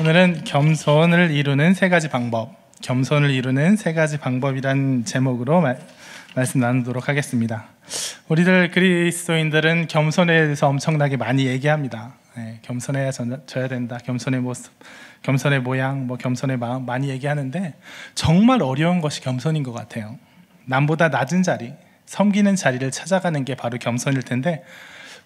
오늘은 겸손을 이루는 세 가지 방법, 겸손을 이루는 세 가지 방법이란 제목으로 마, 말씀 나누도록 하겠습니다. 우리들 그리스도인들은 겸손에 대해서 엄청나게 많이 얘기합니다. 네, 겸손해져야 된다. 겸손의 모습, 겸손의 모양, 뭐 겸손의 마음 많이 얘기하는데 정말 어려운 것이 겸손인 것 같아요. 남보다 낮은 자리, 섬기는 자리를 찾아가는 게 바로 겸손일 텐데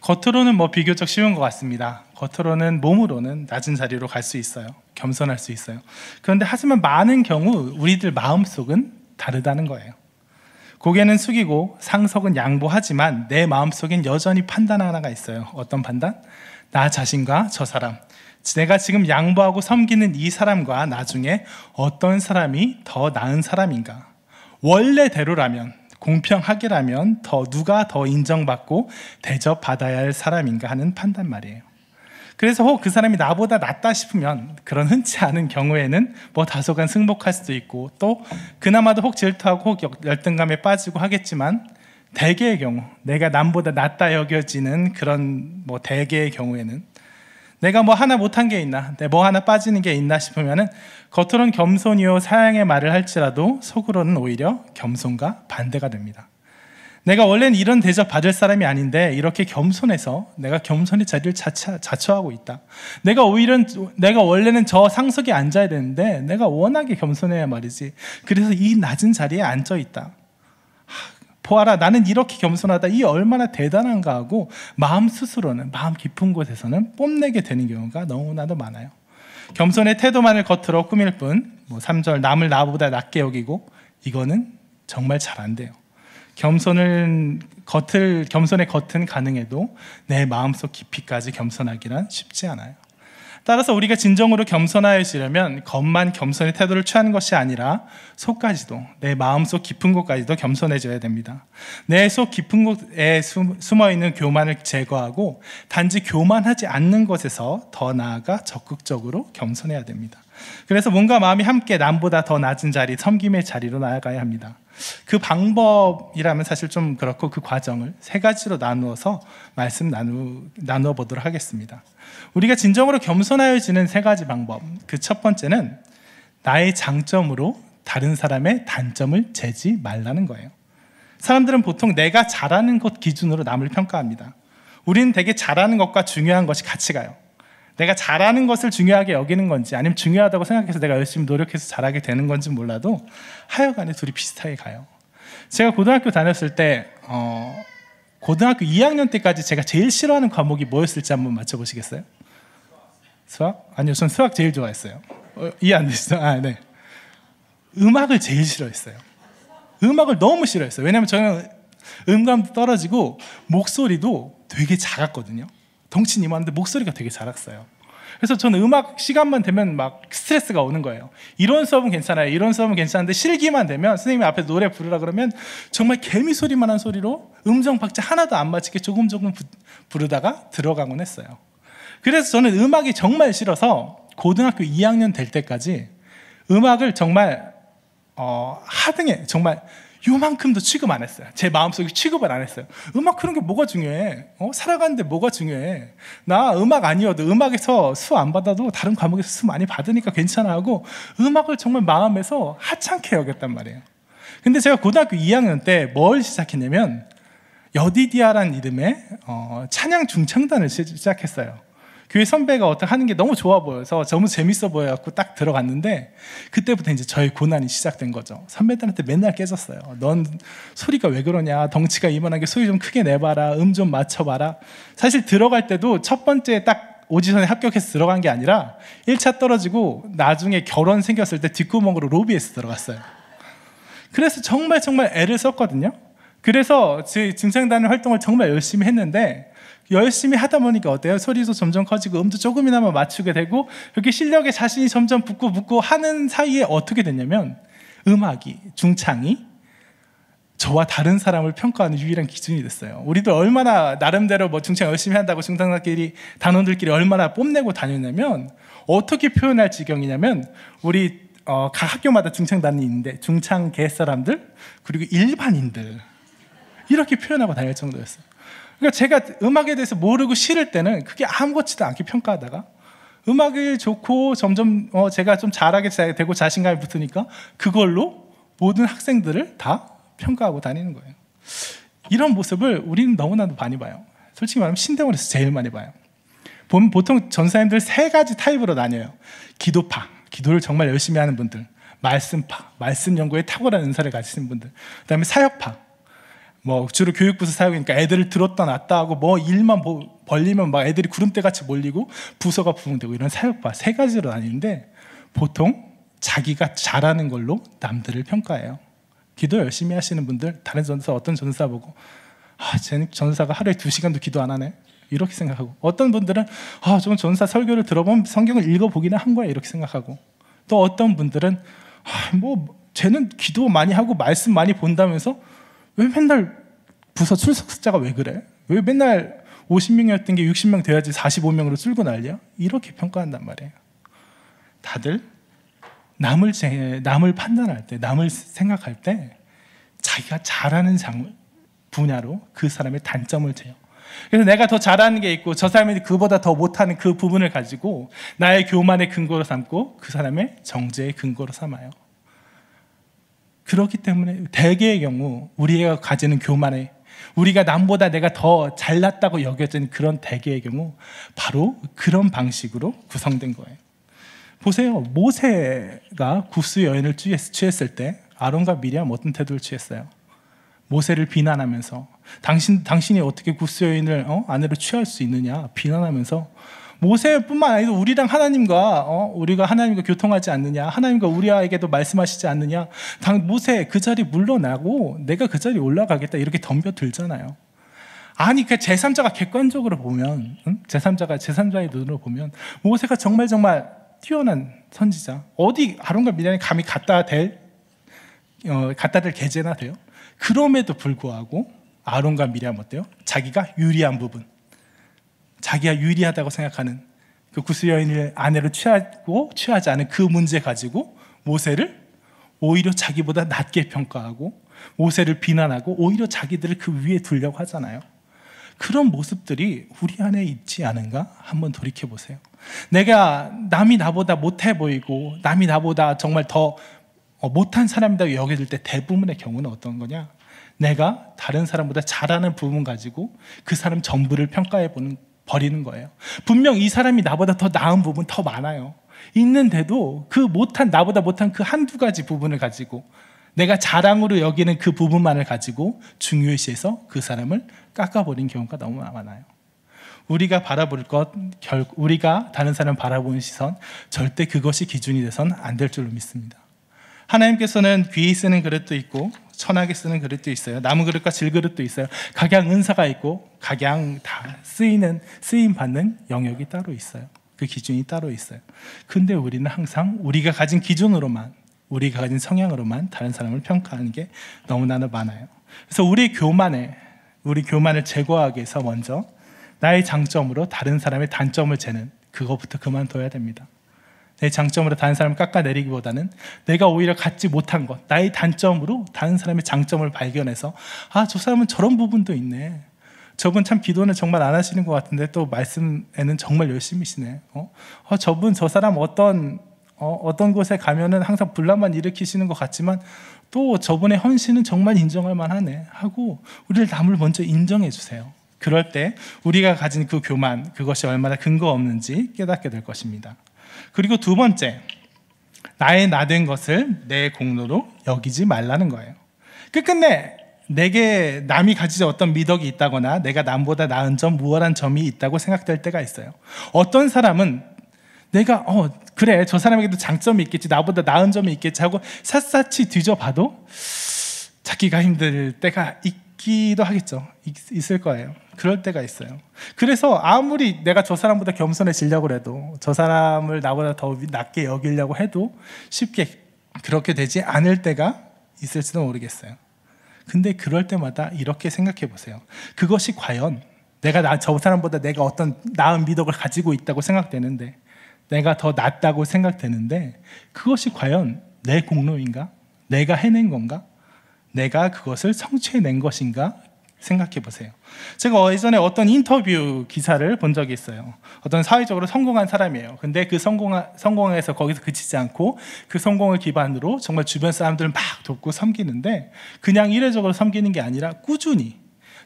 겉으로는 뭐 비교적 쉬운 것 같습니다. 겉으로는 몸으로는 낮은 자리로 갈 수 있어요. 겸손할 수 있어요. 그런데 하지만 많은 경우 우리들 마음속은 다르다는 거예요. 고개는 숙이고 상석은 양보하지만 내 마음속엔 여전히 판단 하나가 있어요. 어떤 판단? 나 자신과 저 사람. 내가 지금 양보하고 섬기는 이 사람과 나중에 어떤 사람이 더 나은 사람인가? 원래대로라면 공평하게라면 더 누가 더 인정받고 대접받아야 할 사람인가 하는 판단 말이에요. 그래서 혹 그 사람이 나보다 낫다 싶으면 그런 흔치 않은 경우에는 뭐 다소간 승복할 수도 있고 또 그나마도 혹 질투하고 혹 열등감에 빠지고 하겠지만 대개의 경우 내가 남보다 낫다 여겨지는 그런 뭐 대개의 경우에는 내가 뭐 하나 못한 게 있나, 뭐 하나 빠지는 게 있나 싶으면은 겉으론 겸손이요 사양의 말을 할지라도 속으로는 오히려 겸손과 반대가 됩니다. 내가 원래는 이런 대접 받을 사람이 아닌데 이렇게 겸손해서 내가 겸손의 자리를 자처, 자처하고 있다. 내가 오히려 내가 원래는 저 상석에 앉아야 되는데 내가 워낙에 겸손해야 말이지. 그래서 이 낮은 자리에 앉아 있다. 보아라 나는 이렇게 겸손하다 이 얼마나 대단한가 하고 마음 스스로는 마음 깊은 곳에서는 뽐내게 되는 경우가 너무나도 많아요. 겸손의 태도만을 겉으로 꾸밀 뿐뭐 3절 남을 나보다 낮게 여기고 이거는 정말 잘 안 돼요. 겸손을 겉을 겸손의 겉은 가능해도 내 마음속 깊이까지 겸손하기란 쉽지 않아요. 따라서 우리가 진정으로 겸손하여지려면 겉만 겸손의 태도를 취하는 것이 아니라 속까지도 내 마음속 깊은 곳까지도 겸손해져야 됩니다. 내 속 깊은 곳에 숨어 있는 교만을 제거하고 단지 교만하지 않는 것에서 더 나아가 적극적으로 겸손해야 됩니다. 그래서 뭔가 마음이 함께 남보다 더 낮은 자리, 섬김의 자리로 나아가야 합니다. 그 방법이라면 사실 좀 그렇고 그 과정을 세 가지로 나누어서 말씀 나누, 나누어 보도록 하겠습니다. 우리가 진정으로 겸손하여지는 세 가지 방법. 그 첫 번째는 나의 장점으로 다른 사람의 단점을 재지 말라는 거예요. 사람들은 보통 내가 잘하는 것 기준으로 남을 평가합니다. 우리는 되게 잘하는 것과 중요한 것이 같이 가요. 내가 잘하는 것을 중요하게 여기는 건지 아니면 중요하다고 생각해서 내가 열심히 노력해서 잘하게 되는 건지 몰라도 하여간에 둘이 비슷하게 가요. 제가 고등학교 다녔을 때 어, 고등학교 2학년 때까지 제가 제일 싫어하는 과목이 뭐였을지 한번 맞춰보시겠어요? 수학? 아니요, 저는 수학 제일 좋아했어요. 어, 이해 안 되시죠? 아, 네. 음악을 제일 싫어했어요. 음악을 너무 싫어했어요. 왜냐면 하 저는 음감도 떨어지고 목소리도 되게 작았거든요. 덩치님한데 목소리가 되게 잘했어요. 그래서 저는 음악 시간만 되면 막 스트레스가 오는 거예요. 이런 수업은 괜찮아요. 이런 수업은 괜찮은데 실기만 되면 선생님이 앞에서 노래 부르라 그러면 정말 개미 소리만 한 소리로 음정 박자 하나도 안 맞히게 조금 조금 부, 부르다가 들어가곤 했어요. 그래서 저는 음악이 정말 싫어서 고등학교 2학년 될 때까지 음악을 정말 어, 하등에 정말 요만큼도 취급 안 했어요. 제 마음속에 취급을 안 했어요. 음악 그런 게 뭐가 중요해? 어? 살아가는데 뭐가 중요해? 나 음악 아니어도 음악에서 수 안 받아도 다른 과목에서 수 많이 받으니까 괜찮아 하고 음악을 정말 마음에서 하찮게 여겼단 말이에요. 근데 제가 고등학교 2학년 때 뭘 시작했냐면 여디디아란 이름의 어, 찬양 중창단을 시작했어요. 교회 선배가 어떤 하는 게 너무 좋아 보여서 너무 재밌어 보여갖고 딱 들어갔는데 그때부터 이제 저의 고난이 시작된 거죠. 선배들한테 맨날 깨졌어요. 넌 소리가 왜 그러냐? 덩치가 이만한게 소리 좀 크게 내봐라. 음 좀 맞춰봐라. 사실 들어갈 때도 첫 번째 딱 오디션에 합격해서 들어간 게 아니라 1차 떨어지고 나중에 결혼 생겼을 때 뒷구멍으로 로비에서 들어갔어요. 그래서 정말 정말 애를 썼거든요. 그래서 제 증상단의 활동을 정말 열심히 했는데 열심히 하다 보니까 어때요? 소리도 점점 커지고 음도 조금이나마 맞추게 되고 그렇게 실력에 자신이 점점 붙고 붙고 하는 사이에 어떻게 됐냐면 음악이 중창이 저와 다른 사람을 평가하는 유일한 기준이 됐어요. 우리도 얼마나 나름대로 뭐 중창 열심히 한다고 중창사끼리 단원들끼리 얼마나 뽐내고 다녔냐면 어떻게 표현할 지경이냐면 우리 어, 각 학교마다 중창단이 있는데 중창계 사람들 그리고 일반인들 이렇게 표현하고 다닐 정도였어요. 그러니까 제가 음악에 대해서 모르고 싫을 때는 그게 아무것도 않게 평가하다가 음악이 좋고 점점 어 제가 좀 잘하게 되고 자신감이 붙으니까 그걸로 모든 학생들을 다 평가하고 다니는 거예요. 이런 모습을 우리는 너무나도 많이 봐요. 솔직히 말하면 신대원에서 제일 많이 봐요. 보통 전사님들 세 가지 타입으로 나뉘어요. 기도파, 기도를 정말 열심히 하는 분들, 말씀파, 말씀 연구에 탁월한 은사를 가지신 분들, 그다음에 사역파, 뭐 주로 교육부서 사용이니까 애들을 들었다 놨다 하고 뭐 일만 벌리면 막 애들이 구름대같이 몰리고 부서가 부흥되고 이런 사역과세 가지로 나뉘는데 보통 자기가 잘하는 걸로 남들을 평가해요. 기도 열심히 하시는 분들 다른 전사 어떤 전사 보고 아, 쟤 전사가 하루에 두 시간도 기도 안 하네. 이렇게 생각하고 어떤 분들은 아, 좀 전사 설교를 들어보면 성경을 읽어보기는 한 거야 이렇게 생각하고 또 어떤 분들은 아, 뭐 쟤는 기도 많이 하고 말씀 많이 본다면서 왜 맨날 부서 출석 숫자가 왜 그래? 왜 맨날 50명이었던 게 60명 돼야지 45명으로 줄고 난리야? 이렇게 평가한단 말이에요. 다들 남을 제, 남을 판단할 때, 남을 생각할 때 자기가 잘하는 장, 분야로 그 사람의 단점을 재요. 그래서 내가 더 잘하는 게 있고 저 사람이 그보다 더 못하는 그 부분을 가지고 나의 교만의 근거로 삼고 그 사람의 정죄의 근거로 삼아요. 그렇기 때문에 대개의 경우 우리가 가지는 교만에 우리가 남보다 내가 더 잘났다고 여겨진 그런 대개의 경우 바로 그런 방식으로 구성된 거예요. 보세요. 모세가 구스 여인을 취했을 때 아론과 미리암 어떤 태도를 취했어요? 모세를 비난하면서 당신 당신이 어떻게 구스 여인을 어? 아내로 취할 수 있느냐 비난하면서 모세뿐만 아니라 우리랑 하나님과 어? 우리가 하나님과 교통하지 않느냐 하나님과 우리에게도 말씀하시지 않느냐 당 모세 그 자리 물러나고 내가 그 자리 올라가겠다 이렇게 덤벼들잖아요 아니 그 제3자가 객관적으로 보면 응? 제3자가 제3자의 눈으로 보면 모세가 정말 정말 뛰어난 선지자 어디 아론과 미디안이 감히 갖다 댈 어, 갖다 댈 계제나 돼요 그럼에도 불구하고 아론과 미리암 어때요? 자기가 유리한 부분 자기가 유리하다고 생각하는 그 구스 여인을 아내로 취하고 취하지 않은 그 문제 가지고 모세를 오히려 자기보다 낮게 평가하고 모세를 비난하고 오히려 자기들을 그 위에 두려고 하잖아요. 그런 모습들이 우리 안에 있지 않은가 한번 돌이켜 보세요. 내가 남이 나보다 못해 보이고 남이 나보다 정말 더 어, 못한 사람이라고 여겨질 때 대부분의 경우는 어떤 거냐? 내가 다른 사람보다 잘하는 부분 가지고 그 사람 전부를 평가해 보는 버리는 거예요. 분명 이 사람이 나보다 더 나은 부분 더 많아요. 있는데도 그 못한, 나보다 못한 그 한두 가지 부분을 가지고 내가 자랑으로 여기는 그 부분만을 가지고 중요시해서 그 사람을 깎아버린 경우가 너무 많아요. 우리가 바라볼 것, 결, 우리가 다른 사람 바라보는 시선, 절대 그것이 기준이 돼선 안 될 줄로 믿습니다. 하나님께서는 귀에 쓰는 그릇도 있고, 천하게 쓰는 그릇도 있어요. 나무 그릇과 질 그릇도 있어요. 각양 은사가 있고, 각양 다 쓰이는 쓰임 받는 영역이 따로 있어요. 그 기준이 따로 있어요. 근데 우리는 항상 우리가 가진 기준으로만 우리가 가진 성향으로만 다른 사람을 평가하는 게 너무나 도 많아요. 그래서 우리 교만에 우리 교만을 제거하기 위해서 먼저 나의 장점으로 다른 사람의 단점을 재는 그것부터 그만둬야 됩니다. 내 장점으로 다른 사람을 깎아내리기보다는 내가 오히려 갖지 못한 것, 나의 단점으로 다른 사람의 장점을 발견해서 아, 저 사람은 저런 부분도 있네. 저분 참 기도는 정말 안 하시는 것 같은데 또 말씀에는 정말 열심히시네. 어? 어 저분 저 사람 어떤 어, 어떤 곳에 가면은 항상 불란만 일으키시는 것 같지만 또 저분의 헌신은 정말 인정할 만하네 하고 우리를 남을 먼저 인정해 주세요. 그럴 때 우리가 가진 그 교만 그것이 얼마나 근거 없는지 깨닫게 될 것입니다. 그리고 두 번째 나의 나 된 것을 내 공로로 여기지 말라는 거예요. 끝끝내 내게 남이 가지자 어떤 미덕이 있다거나 내가 남보다 나은 점, 무월한 점이 있다고 생각될 때가 있어요. 어떤 사람은 내가 어 그래 저 사람에게도 장점이 있겠지 나보다 나은 점이 있겠지 하고 샅샅이 뒤져봐도 찾기가 힘들 때가 있기도 하겠죠. 있, 을 거예요. 그럴 때가 있어요. 그래서 아무리 내가 저 사람보다 겸손해지려고 해도 저 사람을 나보다 더 낮게 여기려고 해도 쉽게 그렇게 되지 않을 때가 있을지도 모르겠어요. 근데 그럴 때마다 이렇게 생각해 보세요. 그것이 과연 내가 나, 저 사람보다 내가 어떤 나은 미덕을 가지고 있다고 생각되는데 내가 더 낫다고 생각되는데 그것이 과연 내 공로인가? 내가 해낸 건가? 내가 그것을 성취해낸 것인가? 생각해 보세요. 제가 예전에 어떤 인터뷰 기사를 본 적이 있어요. 어떤 사회적으로 성공한 사람이에요. 근데 그 성공하, 성공해서 거기서 그치지 않고 그 성공을 기반으로 정말 주변 사람들을 막 돕고 섬기는데 그냥 이례적으로 섬기는 게 아니라 꾸준히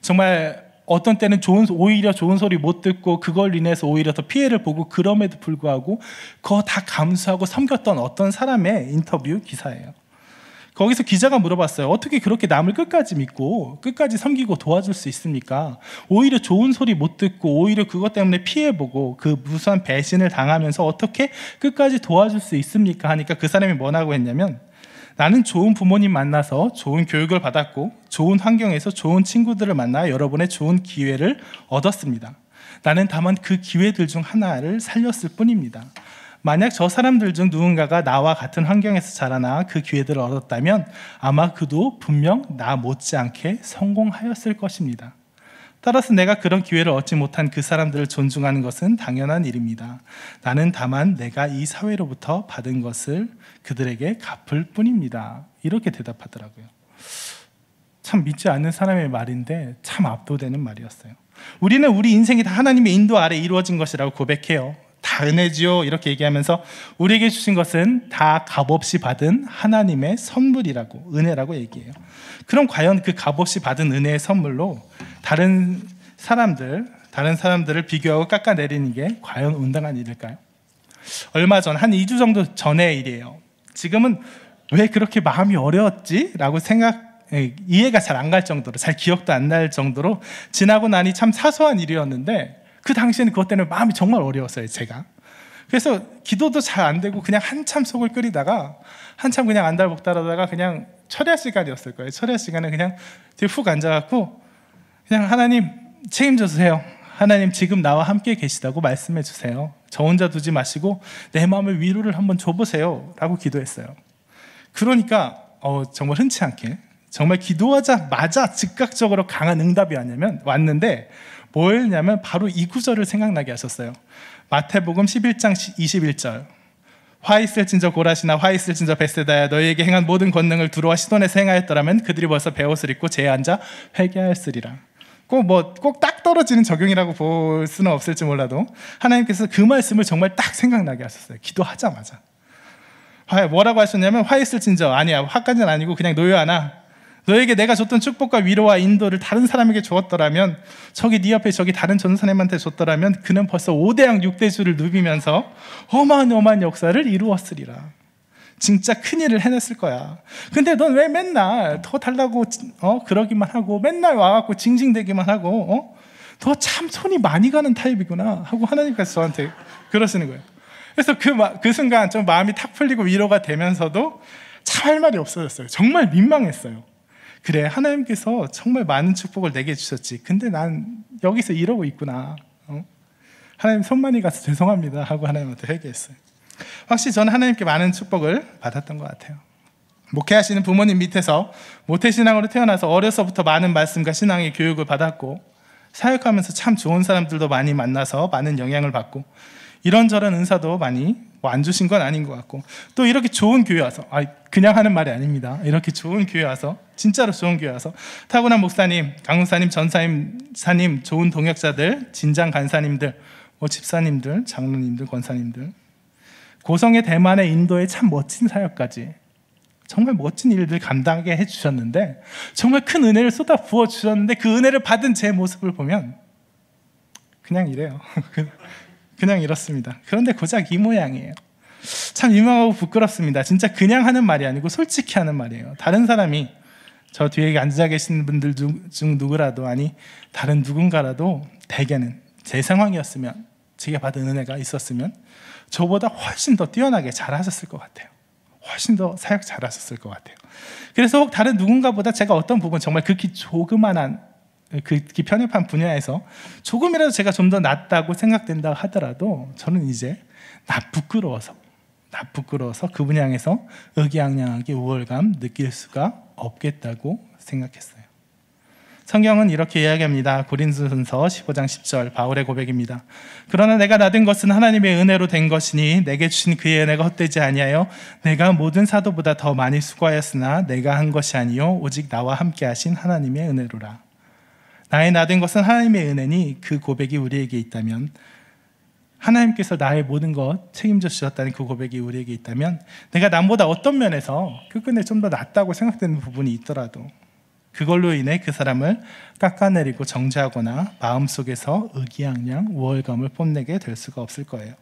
정말 어떤 때는 좋은, 오히려 좋은 소리 못 듣고 그걸 인해서 오히려 더 피해를 보고 그럼에도 불구하고 그거 다 감수하고 섬겼던 어떤 사람의 인터뷰 기사예요. 거기서 기자가 물어봤어요. 어떻게 그렇게 남을 끝까지 믿고 끝까지 섬기고 도와줄 수 있습니까? 오히려 좋은 소리 못 듣고 오히려 그것 때문에 피해보고 그 무수한 배신을 당하면서 어떻게 끝까지 도와줄 수 있습니까? 하니까 그 사람이 뭐라고 했냐면 나는 좋은 부모님 만나서 좋은 교육을 받았고 좋은 환경에서 좋은 친구들을 만나 여러분의 좋은 기회를 얻었습니다. 나는 다만 그 기회들 중 하나를 살렸을 뿐입니다. 만약 저 사람들 중 누군가가 나와 같은 환경에서 자라나 그 기회들을 얻었다면 아마 그도 분명 나 못지않게 성공하였을 것입니다. 따라서 내가 그런 기회를 얻지 못한 그 사람들을 존중하는 것은 당연한 일입니다. 나는 다만 내가 이 사회로부터 받은 것을 그들에게 갚을 뿐입니다. 이렇게 대답하더라고요. 참 믿지 않는 사람의 말인데 참 압도되는 말이었어요. 우리는 우리 인생이 다 하나님의 인도 아래 이루어진 것이라고 고백해요. 다 은혜지요. 이렇게 얘기하면서 우리에게 주신 것은 다 값없이 받은 하나님의 선물이라고 은혜라고 얘기해요. 그럼 과연 그 값없이 받은 은혜의 선물로 다른 사람들, 다른 사람들을 비교하고 깎아내리는 게 과연 온당한 일일까요? 얼마 전, 한 2주 정도 전의 일이에요. 지금은 왜 그렇게 마음이 어려웠지? 라고 생각, 예, 이해가 잘 안 갈 정도로, 잘 기억도 안 날 정도로 지나고 나니 참 사소한 일이었는데 그 당시에는 그것 때문에 마음이 정말 어려웠어요, 제가. 그래서 기도도 잘 안 되고 그냥 한참 속을 끓이다가 한참 그냥 안달복달하다가 그냥 철야 시간이었을 거예요. 철야 시간에 그냥 뒤에 훅 앉아갖고 그냥 하나님 책임져 주세요. 하나님 지금 나와 함께 계시다고 말씀해 주세요. 저 혼자 두지 마시고 내마음의 위로를 한번 줘보세요. 라고 기도했어요. 그러니까 어, 정말 흔치 않게 정말 기도하자마자 즉각적으로 강한 응답이 왔냐면 왔는데 뭐였냐면 바로 이 구절을 생각나게 하셨어요. 마태복음 11장 21절. 화 있을진저 고라시나 화 있을진저 베세다야 너희에게 행한 모든 권능을 두루와 시돈에 행하였더라면 그들이 벌써 베옷을 입고 제에 앉아 회개하였으리라. 꼭뭐꼭 딱 떨어지는 적용이라고 볼 수는 없을지 몰라도 하나님께서 그 말씀을 정말 딱 생각나게 하셨어요. 기도하자마자. 뭐라고 하셨냐면 화 있을진저 아니야 화까지는 아니고 그냥 노여하나 너에게 내가 줬던 축복과 위로와 인도를 다른 사람에게 주었더라면 저기 네 옆에 저기 다른 전사님한테 줬더라면 그는 벌써 5대양 6대주를 누비면서 어마어마한 역사를 이루었으리라. 진짜 큰일을 해냈을 거야. 근데 넌 왜 맨날 더 달라고 어 그러기만 하고 맨날 와갖고 징징대기만 하고 어? 더 참 손이 많이 가는 타입이구나 하고 하나님께서 저한테 그러시는 거예요. 그래서 그, 그 순간 좀 마음이 탁 풀리고 위로가 되면서 도참 할 말이 없어졌어요. 정말 민망했어요. 그래, 하나님께서 정말 많은 축복을 내게 주셨지. 근데 난 여기서 이러고 있구나. 어? 하나님 손만이 가서 죄송합니다. 하고 하나님한테 회개했어요. 확실히 저는 하나님께 많은 축복을 받았던 것 같아요. 목회하시는 부모님 밑에서 모태신앙으로 태어나서 어려서부터 많은 말씀과 신앙의 교육을 받았고, 사역하면서 참 좋은 사람들도 많이 만나서 많은 영향을 받고, 이런저런 은사도 많이 안 주신 건 아닌 것 같고 또 이렇게 좋은 교회 와서 아 그냥 하는 말이 아닙니다. 이렇게 좋은 교회 와서 진짜로 좋은 교회 와서 타고난 목사님, 강훈사님, 전사님, 사님, 좋은 동역자들, 진장 간사님들, 뭐 집사님들, 장로님들, 권사님들, 고성의 대만의 인도의 참 멋진 사역까지 정말 멋진 일들 감당하게 해주셨는데 정말 큰 은혜를 쏟아 부어 주셨는데 그 은혜를 받은 제 모습을 보면 그냥 이래요. 그 그냥 이렇습니다. 그런데 고작 이 모양이에요. 참유명하고 부끄럽습니다. 진짜 그냥 하는 말이 아니고 솔직히 하는 말이에요. 다른 사람이 저 뒤에 앉아 계신 분들 중 누구라도 아니 다른 누군가라도 대개는 제 상황이었으면 제가 받은 은혜가 있었으면 저보다 훨씬 더 뛰어나게 잘하셨을 것 같아요. 훨씬 더 사역 잘하셨을 것 같아요. 그래서 혹 다른 누군가보다 제가 어떤 부분 정말 극히 조그만한 그 편협한 분야에서 조금이라도 제가 좀 더 낫다고 생각된다 하더라도 저는 이제 나 부끄러워서 나 부끄러워서 그 분야에서 의기양양하게 우월감 느낄 수가 없겠다고 생각했어요. 성경은 이렇게 이야기합니다. 고린도전서 15장 10절 바울의 고백입니다. 그러나 내가 나된 것은 하나님의 은혜로 된 것이니 내게 주신 그의 은혜가 헛되지 아니하여 내가 모든 사도보다 더 많이 수고하였으나 내가 한 것이 아니요 오직 나와 함께 하신 하나님의 은혜로라. 나의 나된 것은 하나님의 은혜니 그 고백이 우리에게 있다면 하나님께서 나의 모든 것 책임져 주셨다는 그 고백이 우리에게 있다면 내가 남보다 어떤 면에서 그 끈에 좀 더 낫다고 생각되는 부분이 있더라도 그걸로 인해 그 사람을 깎아내리고 정죄하거나 마음속에서 의기양양 우월감을 뽐내게 될 수가 없을 거예요.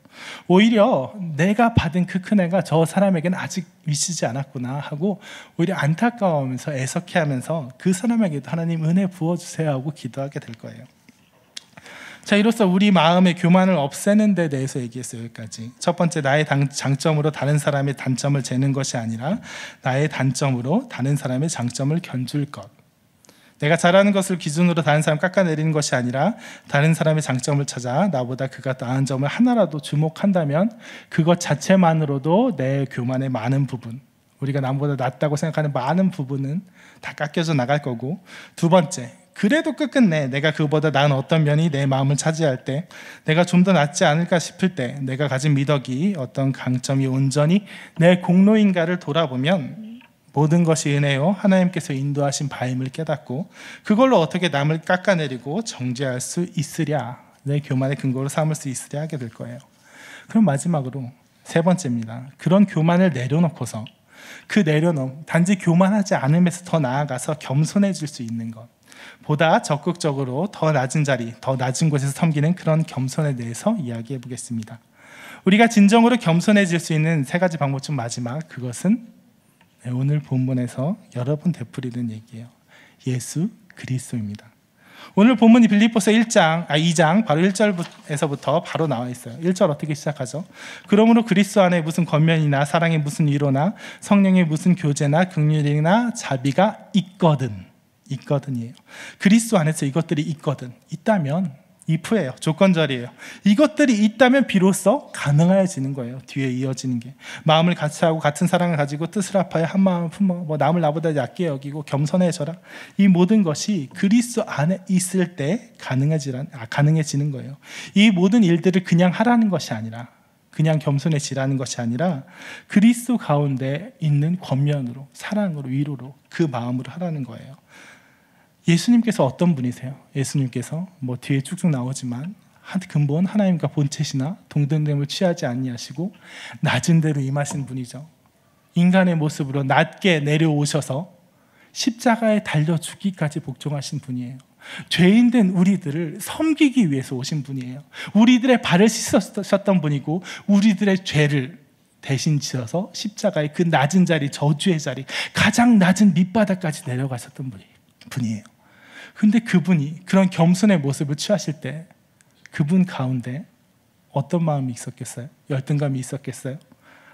오히려 내가 받은 그큰 애가 저 사람에게는 아직 미치지 않았구나 하고 오히려 안타까워하면서 애석해하면서 그 사람에게도 하나님 은혜 부어주세요 하고 기도하게 될 거예요. 자, 이로써 우리 마음의 교만을 없애는 데 대해서 얘기했어요. 여기까지. 첫 번째, 나의 당, 장점으로 다른 사람의 단점을 재는 것이 아니라 나의 단점으로 다른 사람의 장점을 견줄 것. 내가 잘하는 것을 기준으로 다른 사람 깎아내리는 것이 아니라 다른 사람의 장점을 찾아 나보다 그가 나은 점을 하나라도 주목한다면 그것 자체만으로도 내 교만의 많은 부분, 우리가 남보다 낫다고 생각하는 많은 부분은 다 깎여져 나갈 거고 두 번째, 그래도 끝끝내 내가 그보다 나은 어떤 면이 내 마음을 차지할 때 내가 좀 더 낫지 않을까 싶을 때 내가 가진 미덕이 어떤 강점이 온전히 내 공로인가를 돌아보면 모든 것이 은혜요 하나님께서 인도하신 바임을 깨닫고 그걸로 어떻게 남을 깎아내리고 정죄할 수 있으랴 내 교만의 근거로 삼을 수 있으랴 하게 될 거예요. 그럼 마지막으로 세 번째입니다. 그런 교만을 내려놓고서 그 내려놓음 단지 교만하지 않음에서 더 나아가서 겸손해질 수 있는 것 보다 적극적으로 더 낮은 자리, 더 낮은 곳에서 섬기는 그런 겸손에 대해서 이야기해 보겠습니다. 우리가 진정으로 겸손해질 수 있는 세 가지 방법 중 마지막 그것은 네, 오늘 본문에서 여러 번 되풀이된 얘기예요. 예수 그리스도입니다. 오늘 본문이 빌립보서 1장, 아 2장 바로 1절에서부터 바로 나와 있어요. 1절 어떻게 시작하죠? 그러므로 그리스도 안에 무슨 권면이나 사랑의 무슨 위로나 성령의 무슨 교제나 긍휼이나 자비가 있거든. 있거든이에요. 그리스도 안에서 이것들이 있거든. 있다면 if예요. 조건절이에요. 이것들이 있다면 비로소 가능해지는 거예요. 뒤에 이어지는 게. 마음을 같이 하고 같은 사랑을 가지고 뜻을 합하여 한 마음 품어 뭐 남을 나보다 얕게 여기고 겸손해져라. 이 모든 것이 그리스도 안에 있을 때 가능해지란 아, 가능해지는 거예요. 이 모든 일들을 그냥 하라는 것이 아니라 그냥 겸손해지라는 것이 아니라 그리스도 가운데 있는 권면으로 사랑으로 위로로 그 마음으로 하라는 거예요. 예수님께서 어떤 분이세요? 예수님께서 뭐 뒤에 쭉쭉 나오지만 근본 하나님과 본체시나 동등됨을 취하지 아니하시고 낮은 대로 임하신 분이죠. 인간의 모습으로 낮게 내려오셔서 십자가에 달려 죽기까지 복종하신 분이에요. 죄인된 우리들을 섬기기 위해서 오신 분이에요. 우리들의 발을 씻으셨던 분이고 우리들의 죄를 대신 지어서 십자가의 그 낮은 자리, 저주의 자리, 가장 낮은 밑바닥까지 내려가셨던 분이에요. 근데 그분이 그런 겸손의 모습을 취하실 때 그분 가운데 어떤 마음이 있었겠어요? 열등감이 있었겠어요?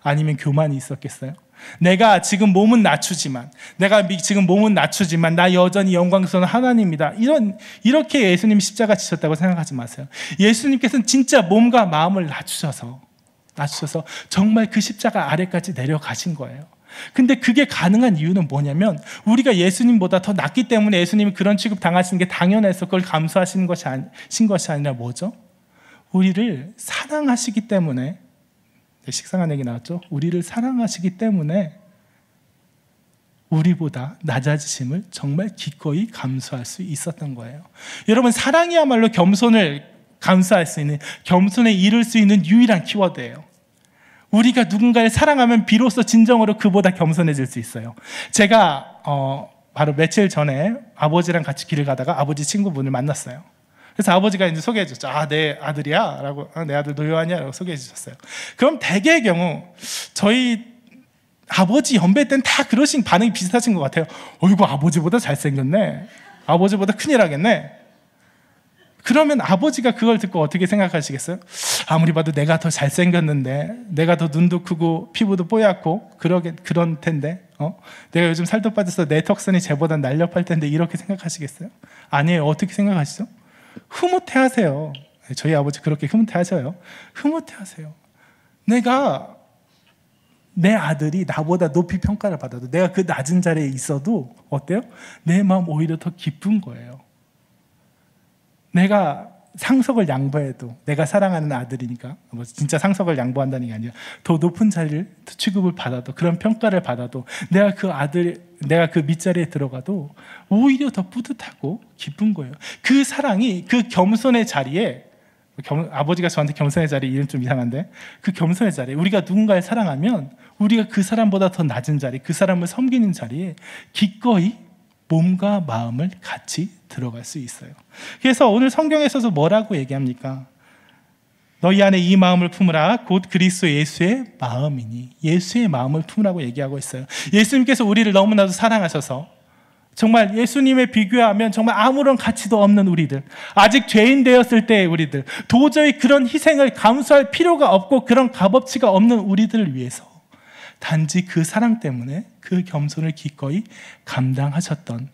아니면 교만이 있었겠어요? 내가 지금 몸은 낮추지만, 내가 지금 몸은 낮추지만, 나 여전히 영광스러운 하나님입니다 이런, 이렇게 예수님이 십자가 지셨다고 생각하지 마세요. 예수님께서는 진짜 몸과 마음을 낮추셔서, 낮추셔서 정말 그 십자가 아래까지 내려가신 거예요. 근데 그게 가능한 이유는 뭐냐면 우리가 예수님보다 더 낫기 때문에 예수님이 그런 취급 당하시는 게 당연해서 그걸 감수하시는 것이, 아니, 것이 아니라 뭐죠? 우리를 사랑하시기 때문에 식상한 얘기 나왔죠? 우리를 사랑하시기 때문에 우리보다 낮아지심을 정말 기꺼이 감수할 수 있었던 거예요. 여러분 사랑이야말로 겸손을 감수할 수 있는 겸손에 이를 수 있는 유일한 키워드예요. 우리가 누군가를 사랑하면 비로소 진정으로 그보다 겸손해질 수 있어요. 제가 어, 바로 며칠 전에 아버지랑 같이 길을 가다가 아버지 친구분을 만났어요. 그래서 아버지가 이제 소개해 줬죠. 아, 내 아들이야? 라고, 아, 내 아들 노요하냐? 라고 소개해 주셨어요. 그럼 대개의 경우, 저희 아버지 연배 때는 다 그러신 반응이 비슷하신 것 같아요. 어이구, 아버지보다 잘생겼네. 아버지보다 큰일 하겠네. 그러면 아버지가 그걸 듣고 어떻게 생각하시겠어요? 아무리 봐도 내가 더 잘생겼는데, 내가 더 눈도 크고 피부도 뽀얗고 그러게 그런 텐데, 어? 내가 요즘 살도 빠져서 내 턱선이 쟤보다 날렵할 텐데 이렇게 생각하시겠어요? 아니에요. 어떻게 생각하시죠? 흐뭇해하세요. 네, 저희 아버지 그렇게 흐뭇해하셔요. 흐뭇해하세요. 내가 내 아들이 나보다 높이 평가를 받아도 내가 그 낮은 자리에 있어도 어때요? 내 마음 오히려 더 기쁜 거예요. 내가 상석을 양보해도 내가 사랑하는 아들이니까 뭐 진짜 상석을 양보한다는 게 아니라 더 높은 자리를 취급을 받아도 그런 평가를 받아도 내가 그 아들 내가 그 밑자리에 들어가도 오히려 더 뿌듯하고 기쁜 거예요. 그 사랑이 그 겸손의 자리에 겸, 아버지가 저한테 겸손의 자리 이름 좀 이상한데 그 겸손의 자리에 우리가 누군가를 사랑하면 우리가 그 사람보다 더 낮은 자리 그 사람을 섬기는 자리에 기꺼이 몸과 마음을 같이 들어갈 수 있어요. 그래서 오늘 성경에서도 뭐라고 얘기합니까? 너희 안에 이 마음을 품으라 곧 그리스도 예수의 마음이니 예수의 마음을 품으라고 얘기하고 있어요. 예수님께서 우리를 너무나도 사랑하셔서 정말 예수님에 비교하면 정말 아무런 가치도 없는 우리들, 아직 죄인 되었을 때의 우리들, 도저히 그런 희생을 감수할 필요가 없고 그런 값어치가 없는 우리들을 위해서 단지 그 사랑 때문에 그 겸손을 기꺼이 감당하셨던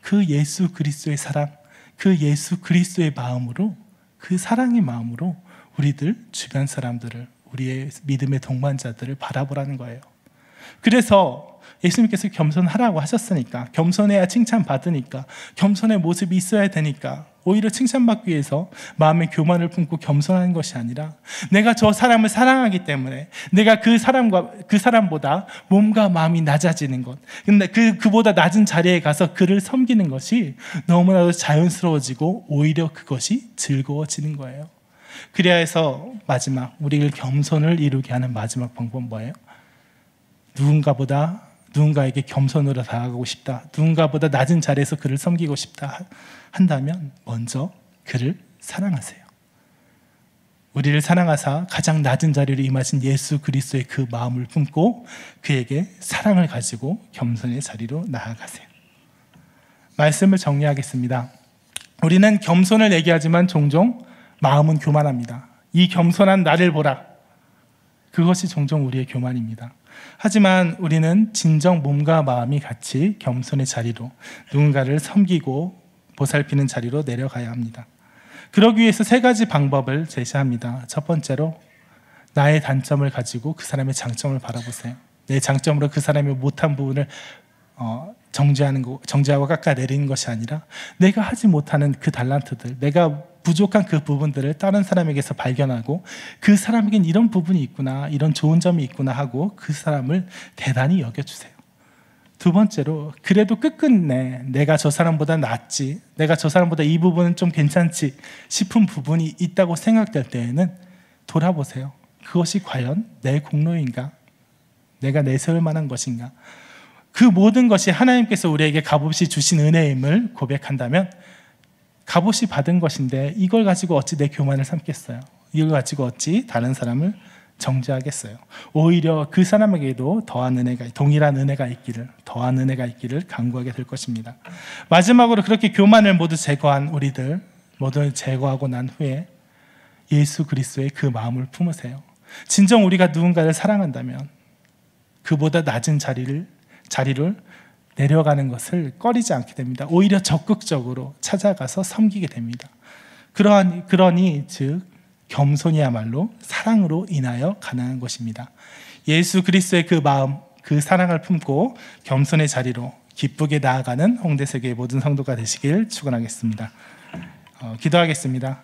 그 예수 그리스도의 사랑, 그 예수 그리스도의 마음으로 그 사랑의 마음으로 우리들 주변 사람들을 우리의 믿음의 동반자들을 바라보라는 거예요. 그래서 예수님께서 겸손하라고 하셨으니까 겸손해야 칭찬받으니까 겸손의 모습이 있어야 되니까 오히려 칭찬받기 위해서 마음의 교만을 품고 겸손하는 것이 아니라 내가 저 사람을 사랑하기 때문에 내가 그 사람과 그 사람보다 몸과 마음이 낮아지는 것 근데 그 그보다 낮은 자리에 가서 그를 섬기는 것이 너무나도 자연스러워지고 오히려 그것이 즐거워지는 거예요. 그래야 해서 마지막 우리를 겸손을 이루게 하는 마지막 방법 은 뭐예요? 누군가보다 누군가에게 겸손으로 다가가고 싶다. 누군가보다 낮은 자리에서 그를 섬기고 싶다 한다면 먼저 그를 사랑하세요. 우리를 사랑하사 가장 낮은 자리로 임하신 예수 그리스도의 그 마음을 품고 그에게 사랑을 가지고 겸손의 자리로 나아가세요. 말씀을 정리하겠습니다. 우리는 겸손을 얘기하지만 종종 마음은 교만합니다. 이 겸손한 나를 보라. 그것이 종종 우리의 교만입니다. 하지만 우리는 진정 몸과 마음이 같이 겸손의 자리로 누군가를 섬기고 보살피는 자리로 내려가야 합니다. 그러기 위해서 세 가지 방법을 제시합니다. 첫 번째로 나의 단점을 가지고 그 사람의 장점을 바라보세요. 내 장점으로 그 사람의 못한 부분을 어, 정죄하는 거, 정죄하고 깎아내리는 것이 아니라 내가 하지 못하는 그 달란트들, 내가 부족한 그 부분들을 다른 사람에게서 발견하고 그 사람에겐 이런 부분이 있구나, 이런 좋은 점이 있구나 하고 그 사람을 대단히 여겨주세요. 두 번째로 그래도 끝끝내 내가 저 사람보다 낫지, 내가 저 사람보다 이 부분은 좀 괜찮지 싶은 부분이 있다고 생각될 때에는 돌아보세요. 그것이 과연 내 공로인가? 내가 내세울 만한 것인가? 그 모든 것이 하나님께서 우리에게 값없이 주신 은혜임을 고백한다면 값없이 받은 것인데 이걸 가지고 어찌 내 교만을 삼겠어요? 이걸 가지고 어찌 다른 사람을 정죄하겠어요? 오히려 그 사람에게도 더한 은혜가 동일한 은혜가 있기를 더한 은혜가 있기를 간구하게 될 것입니다. 마지막으로 그렇게 교만을 모두 제거한 우리들 모두 제거하고 난 후에 예수 그리스도의 그 마음을 품으세요. 진정 우리가 누군가를 사랑한다면 그보다 낮은 자리를 자리를 내려가는 것을 꺼리지 않게 됩니다. 오히려 적극적으로 찾아가서 섬기게 됩니다. 그러한 그러니 즉 겸손이야말로 사랑으로 인하여 가능한 것입니다. 예수 그리스도의 그 마음, 그 사랑을 품고 겸손의 자리로 기쁘게 나아가는 홍대 세계의 모든 성도가 되시길 축원하겠습니다. 어, 기도하겠습니다.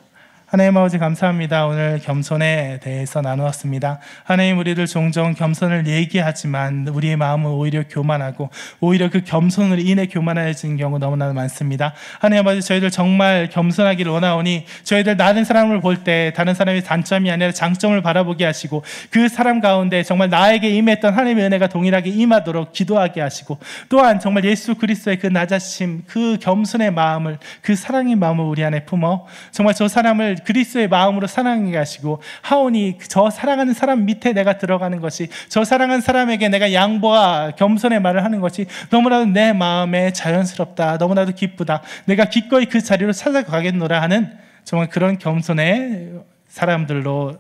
하나님 아버지 감사합니다. 오늘 겸손에 대해서 나누었습니다. 하나님 우리들 종종 겸손을 얘기하지만 우리의 마음은 오히려 교만하고 오히려 그겸손으 인해 교만해지는 경우 너무나 많습니다. 하나님 아버지 저희들 정말 겸손하기를 원하오니 저희들 다른 사람을 볼 때 다른 사람의 단점이 아니라 장점을 바라보게 하시고 그 사람 가운데 정말 나에게 임했던 하나님의 은혜가 동일하게 임하도록 기도하게 하시고 또한 정말 예수 그리스도의 그 낮아심 그 겸손의 마음을 그 사랑의 마음을 우리 안에 품어 정말 저 사람을 그리스의 마음으로 사랑하게 하시고 하오니 저 사랑하는 사람 밑에 내가 들어가는 것이 저 사랑하는 사람에게 내가 양보와 겸손의 말을 하는 것이 너무나도 내 마음에 자연스럽다. 너무나도 기쁘다. 내가 기꺼이 그 자리로 찾아가겠노라 하는 정말 그런 겸손의 사람들로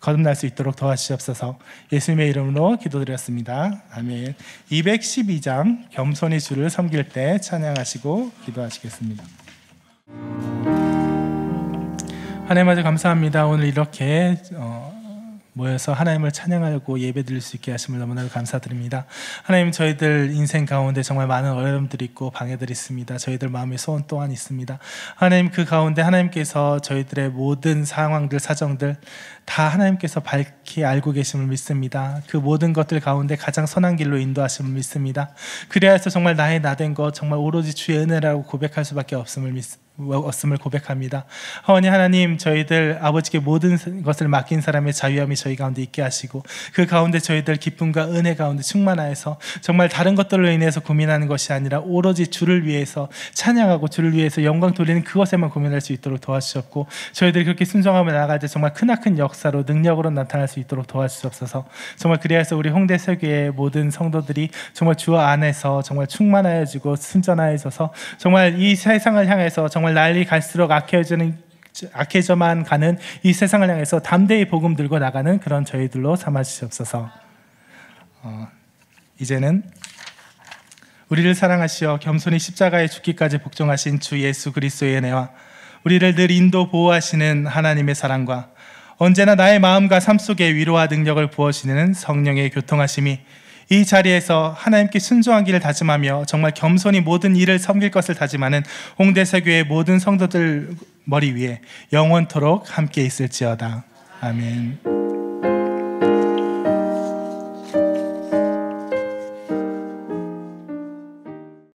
거듭날 수 있도록 도와주시옵소서 예수님의 이름으로 기도드렸습니다. 아멘. 212장 겸손히 주를 섬길 때 찬양하시고 기도하시겠습니다. 하나님 아버지 감사합니다. 오늘 이렇게 어, 모여서 하나님을 찬양하고 예배드릴 수 있게 하심을 너무나 감사드립니다. 하나님 저희들 인생 가운데 정말 많은 어려움들이 있고 방해들이 있습니다. 저희들 마음의 소원 또한 있습니다. 하나님 그 가운데 하나님께서 저희들의 모든 상황들 사정들 다 하나님께서 밝히 알고 계심을 믿습니다. 그 모든 것들 가운데 가장 선한 길로 인도하심을 믿습니다. 그래야 해서 정말 나의 나된 것 정말 오로지 주의 은혜라고 고백할 수밖에 없음을 믿습니다. 왔음을 고백합니다. 하오니 하나님 저희들 아버지께 모든 것을 맡긴 사람의 자유함이 저희 가운데 있게 하시고 그 가운데 저희들 기쁨과 은혜 가운데 충만하여서 정말 다른 것들로 인해서 고민하는 것이 아니라 오로지 주를 위해서 찬양하고 주를 위해서 영광 돌리는 그것에만 고민할 수 있도록 도와주셨고 저희들이 그렇게 순종하며 나아갈 때 정말 크나큰 역사로 능력으로 나타날 수 있도록 도와주시옵서 정말 그리하서 우리 홍대 세계의 모든 성도들이 정말 주 안에서 정말 충만하여지고 순전하여져서 정말 이 세상을 향해서 정말 정말 날이 갈수록 악해지는 악해져만 가는 이 세상을 향해서 담대히 복음 들고 나가는 그런 저희들로 삼아 주시옵소서. 어, 이제는 우리를 사랑하시어 겸손히 십자가에 죽기까지 복종하신 주 예수 그리스도의 은혜와 우리를 늘 인도 보호하시는 하나님의 사랑과 언제나 나의 마음과 삶 속에 위로와 능력을 부어주시는 성령의 교통하심이 이 자리에서 하나님께 순종하기를 다짐하며 정말 겸손히 모든 일을 섬길 것을 다짐하는 홍대세교의 모든 성도들 머리 위에 영원토록 함께 있을지어다. 아멘.